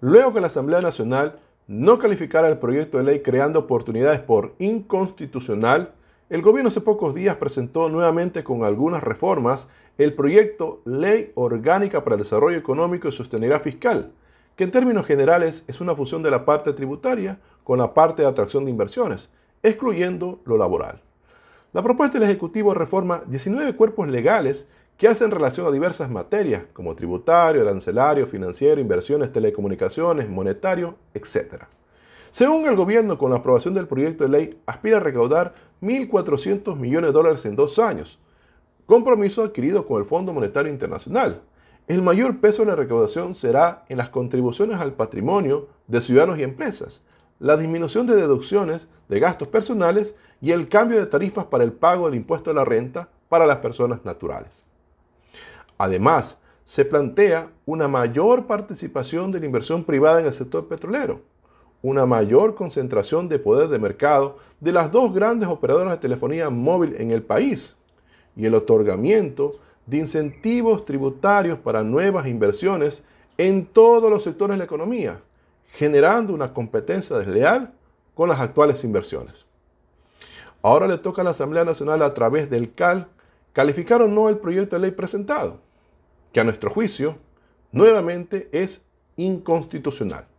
luego que la Asamblea Nacional no calificara el proyecto de ley creando oportunidades por inconstitucional, el gobierno hace pocos días presentó nuevamente con algunas reformas el proyecto Ley Orgánica para el Desarrollo Económico y Sostenibilidad Fiscal, que en términos generales es una fusión de la parte tributaria con la parte de atracción de inversiones, excluyendo lo laboral. La propuesta del Ejecutivo reforma 19 cuerpos legales que hacen relación a diversas materias, como tributario, arancelario, financiero, inversiones, telecomunicaciones, monetario, etc. Según el gobierno, con la aprobación del proyecto de ley, aspira a recaudar 1.400 millones de dólares en dos años, compromiso adquirido con el Fondo Monetario Internacional. El mayor peso de la recaudación será en las contribuciones al patrimonio de ciudadanos y empresas, la disminución de deducciones de gastos personales y el cambio de tarifas para el pago del impuesto a la renta para las personas naturales. Además, se plantea una mayor participación de la inversión privada en el sector petrolero, una mayor concentración de poder de mercado de las dos grandes operadoras de telefonía móvil en el país y el otorgamiento de incentivos tributarios para nuevas inversiones en todos los sectores de la economía, generando una competencia desleal con las actuales inversiones. Ahora le toca a la Asamblea Nacional a través del CAL calificar o no el proyecto de ley presentado que a nuestro juicio nuevamente es inconstitucional.